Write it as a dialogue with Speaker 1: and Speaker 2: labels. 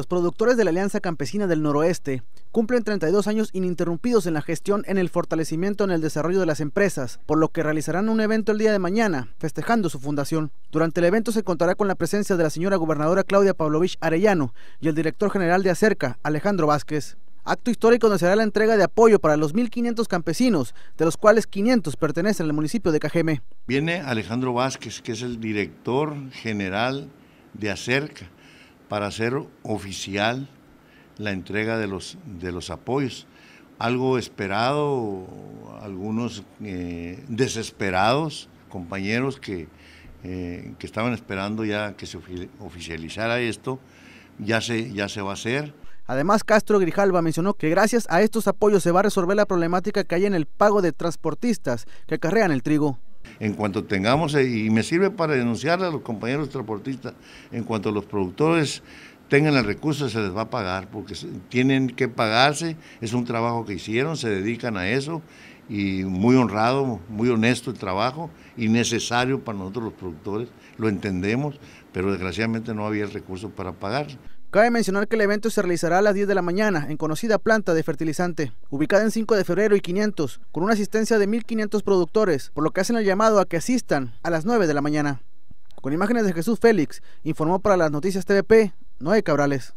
Speaker 1: Los productores de la Alianza Campesina del Noroeste cumplen 32 años ininterrumpidos en la gestión, en el fortalecimiento, en el desarrollo de las empresas, por lo que realizarán un evento el día de mañana, festejando su fundación. Durante el evento se contará con la presencia de la señora gobernadora Claudia Pavlovich Arellano y el director general de Acerca, Alejandro Vázquez. Acto histórico donde será la entrega de apoyo para los 1.500 campesinos, de los cuales 500 pertenecen al municipio de Cajeme.
Speaker 2: Viene Alejandro Vázquez, que es el director general de Acerca para hacer oficial la entrega de los, de los apoyos. Algo esperado, algunos eh, desesperados compañeros que, eh, que estaban esperando ya que se oficializara esto,
Speaker 1: ya se, ya se va a hacer. Además, Castro Grijalva mencionó que gracias a estos apoyos se va a resolver la problemática que hay en el pago de transportistas que acarrean el trigo. En cuanto
Speaker 2: tengamos, eh, y me sirve para denunciar a los compañeros transportistas, en cuanto los productores tengan el recurso, se les va a pagar, porque tienen que pagarse, es un trabajo que hicieron, se dedican a eso, y muy honrado, muy honesto el trabajo, y necesario para nosotros los productores, lo entendemos, pero desgraciadamente no había el recurso para
Speaker 1: pagar. Cabe mencionar que el evento se realizará a las 10 de la mañana en conocida planta de fertilizante, ubicada en 5 de febrero y 500, con una asistencia de 1.500 productores, por lo que hacen el llamado a que asistan a las 9 de la mañana. Con imágenes de Jesús Félix, informó para las noticias TVP, Noé Cabrales.